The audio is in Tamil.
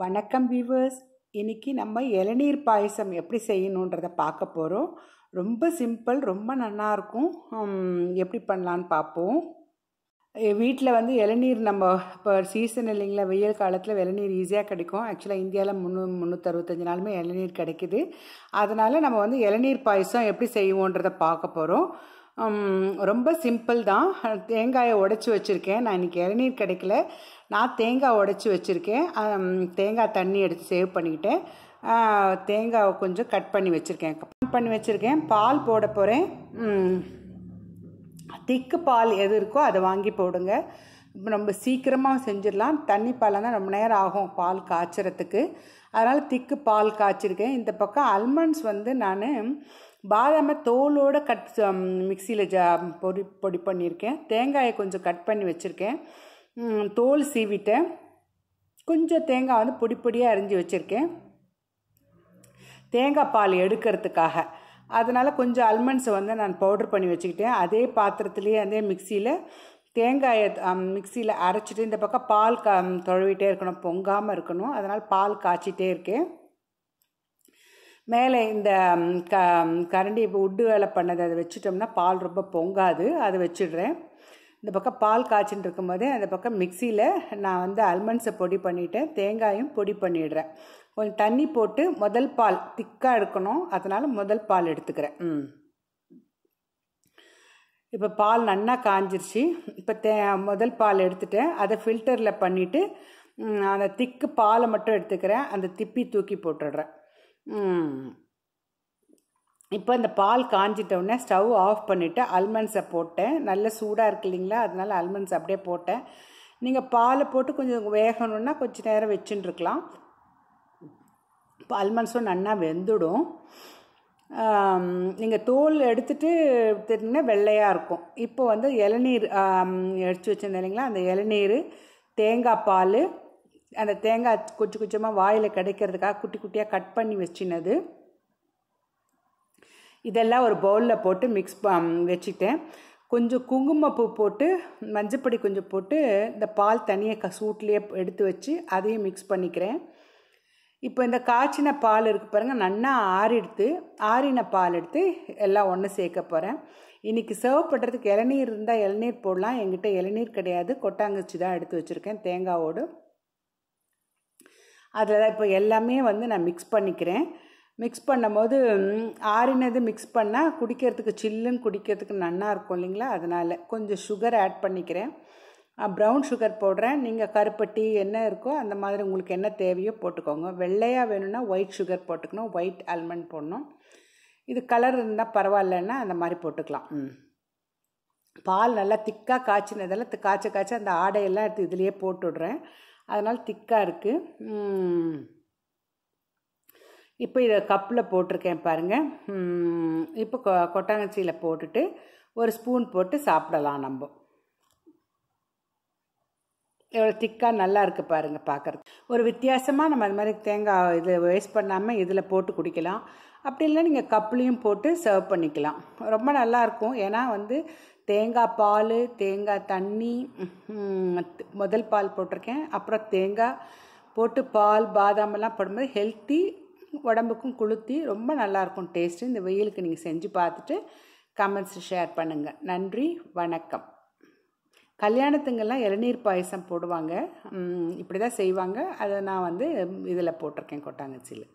வணக்கம் வியூவர்ஸ் இன்றைக்கி நம்ம இளநீர் பாயசம் எப்படி செய்யணுன்றதை பார்க்க போகிறோம் ரொம்ப சிம்பிள் ரொம்ப நல்லாயிருக்கும் எப்படி பண்ணலான்னு பார்ப்போம் வீட்டில் வந்து இளநீர் நம்ம இப்போ சீசன் இல்லைங்களா வெயில் காலத்தில் இளநீர் ஈஸியாக கிடைக்கும் ஆக்சுவலாக இந்தியாவில் முந்நூ முந்நூற்றறுபத்தஞ்சு நாளுமே இளநீர் கிடைக்குது அதனால் நம்ம வந்து இளநீர் பாயசம் எப்படி செய்வோன்றதை பார்க்க போகிறோம் ரொம்ப சிம்பிள் தான் தேங்காயை உடச்சி வச்சுருக்கேன் நான் இன்றைக்கி இளநீர் கிடைக்கல நான் தேங்காய் உடச்சி வச்சுருக்கேன் தேங்காய் தண்ணி எடுத்து சேவ் பண்ணிக்கிட்டேன் தேங்காயை கொஞ்சம் கட் பண்ணி வச்சுருக்கேன் கட் பண்ணி வச்சுருக்கேன் பால் போட போகிறேன் திக்கு பால் எது இருக்கோ அதை வாங்கி போடுங்க இப்போ நம்ம சீக்கிரமாக செஞ்சிடலாம் தண்ணி பால் தான் ரொம்ப நேரம் ஆகும் பால் காய்ச்சறதுக்கு அதனால் திக்கு பால் காய்ச்சிருக்கேன் இந்த பக்கம் அல்மண்ட்ஸ் வந்து நான் பாதாமை தோலோடு கட் மிக்சியில் ஜா பொடி பொடி பண்ணியிருக்கேன் தேங்காயை கொஞ்சம் கட் பண்ணி வச்சுருக்கேன் தோல் சீவிட்டேன் கொஞ்சம் தேங்காய் வந்து பொடி பொடியாக அரிஞ்சு வச்சுருக்கேன் தேங்காய் பால் எடுக்கிறதுக்காக அதனால் கொஞ்சம் அல்மண்ட்ஸை வந்து நான் பவுடர் பண்ணி வச்சுக்கிட்டேன் அதே பாத்திரத்துலேயே அதே மிக்சியில் தேங்காயை மிக்சியில் அரைச்சிட்டு இந்த பக்கம் பால் க தொழுவிட்டே இருக்கணும் பொங்காமல் இருக்கணும் அதனால் பால் காய்ச்சிட்டே இருக்கேன் மேலே இந்த க கரண்டி இப்போ உட்டு வேலை பண்ணதை அதை வச்சுட்டோம்னா பால் ரொம்ப பொங்காது அதை வச்சிடுறேன் இந்த பக்கம் பால் காய்ச்சின்னு இருக்கும்போது அந்த பக்கம் மிக்சியில் நான் வந்து அல்மண்ட்ஸை பொடி பண்ணிவிட்டேன் தேங்காயும் பொடி பண்ணிடுறேன் கொஞ்சம் தண்ணி போட்டு முதல் பால் திக்காக எடுக்கணும் அதனால் முதல் பால் எடுத்துக்கிறேன் ம் இப்போ பால் நன்னா காஞ்சிருச்சு இப்போ தே முதல் பால் எடுத்துட்டேன் அதை ஃபில்டரில் பண்ணிவிட்டு அந்த திக்கு பாலை மட்டும் எடுத்துக்கிறேன் அந்த திப்பி தூக்கி போட்டுடுறேன் இப்போ இந்த பால் காஞ்சிட்டோடனே ஸ்டவ் ஆஃப் பண்ணிவிட்டு அல்மண்ட்ஸை போட்டேன் நல்ல சூடாக இருக்கு இல்லைங்களா அதனால் அல்மண்ட்ஸ் அப்படியே போட்டேன் நீங்கள் பாலை போட்டு கொஞ்சம் வேகணுன்னா கொஞ்சம் நேரம் வச்சுட்டுருக்கலாம் இப்போ அல்மண்ட்ஸும் நன்னா வெந்துடும் நீங்கள் தோல் எடுத்துகிட்டு திட்டிங்கன்னா வெள்ளையாக இருக்கும் இப்போ வந்து இளநீர் எடுத்து வச்சுருந்தேன் இல்லைங்களா அந்த இளநீர் தேங்காய் பால் அந்த தேங்காய் கொஞ்சம் கொஞ்சமாக வாயில் கிடைக்கிறதுக்காக குட்டி குட்டியாக கட் பண்ணி வச்சினது இதெல்லாம் ஒரு பவுலில் போட்டு மிக்ஸ் வச்சுட்டேன் கொஞ்சம் குங்குமப்பூ போட்டு மஞ்சப்பொடி கொஞ்சம் போட்டு இந்த பால் தனியாக க சூட்லேயே எடுத்து வச்சு அதையும் மிக்ஸ் பண்ணிக்கிறேன் இப்போ இந்த காய்ச்சின பால் இருக்கு பாருங்கள் நன்னா ஆறி எடுத்து ஆறின பால் எடுத்து எல்லாம் ஒன்று சேர்க்க போகிறேன் இன்றைக்கி சர்வ் பண்ணுறதுக்கு இளநீர் இருந்தால் இளநீர் போடலாம் என்கிட்ட இளநீர் கிடையாது கொட்டாங்குச்சி தான் எடுத்து வச்சுருக்கேன் தேங்காவோடு அதில் தான் இப்போ எல்லாமே வந்து நான் மிக்ஸ் பண்ணிக்கிறேன் மிக்ஸ் பண்ணும்போது ஆறினது மிக்ஸ் பண்ணால் குடிக்கிறதுக்கு சில்லுன்னு குடிக்கிறதுக்கு நன்னா இருக்கும் இல்லைங்களா அதனால் கொஞ்சம் சுகர் ஆட் பண்ணிக்கிறேன் ப்ரௌன் சுகர் போடுறேன் நீங்கள் கருப்பட்டி என்ன இருக்கோ அந்த மாதிரி உங்களுக்கு என்ன தேவையோ போட்டுக்கோங்க வெள்ளையாக வேணும்னா ஒயிட் சுகர் போட்டுக்கணும் ஒயிட் ஆல்மண்ட் போடணும் இது கலர் இருந்தால் பரவாயில்லன்னா அந்த மாதிரி போட்டுக்கலாம் பால் நல்லா திக்காக காய்ச்சினதெல்லாம் காய்ச்ச காய்ச்ச அந்த ஆடையெல்லாம் எடுத்து இதிலையே போட்டுடுறேன் அதனால் திக்காக இருக்குது இப்போ இதை கப்பில் போட்டிருக்கேன் பாருங்கள் இப்போ கொ கொட்டாங்கச்சியில் போட்டுட்டு ஒரு ஸ்பூன் போட்டு சாப்பிடலாம் நம்ம எவ்வளோ திக்காக நல்லா இருக்குது பாருங்கள் பார்க்குறது ஒரு வித்தியாசமாக நம்ம அது மாதிரி தேங்காய் இது வேஸ்ட் பண்ணாமல் இதில் போட்டு குடிக்கலாம் அப்படி இல்லை நீங்கள் கப்லேயும் போட்டு சர்வ் பண்ணிக்கலாம் ரொம்ப நல்லாயிருக்கும் ஏன்னா வந்து தேங்காய் பால் தேங்காய் தண்ணி முதல் பால் போட்டிருக்கேன் அப்புறம் தேங்காய் போட்டு பால் பாதாமெல்லாம் போடும்போது ஹெல்த்தி உடம்புக்கும் குளுத்தி ரொம்ப நல்லாயிருக்கும் டேஸ்ட்டு இந்த வெயிலுக்கு நீங்கள் செஞ்சு பார்த்துட்டு கமெண்ட்ஸ் ஷேர் பண்ணுங்கள் நன்றி வணக்கம் கல்யாணத்துங்கெல்லாம் இளநீர் பாயசம் போடுவாங்க இப்படி தான் செய்வாங்க அதை நான் வந்து இதில் போட்டிருக்கேன் கொட்டாங்கச்சியில்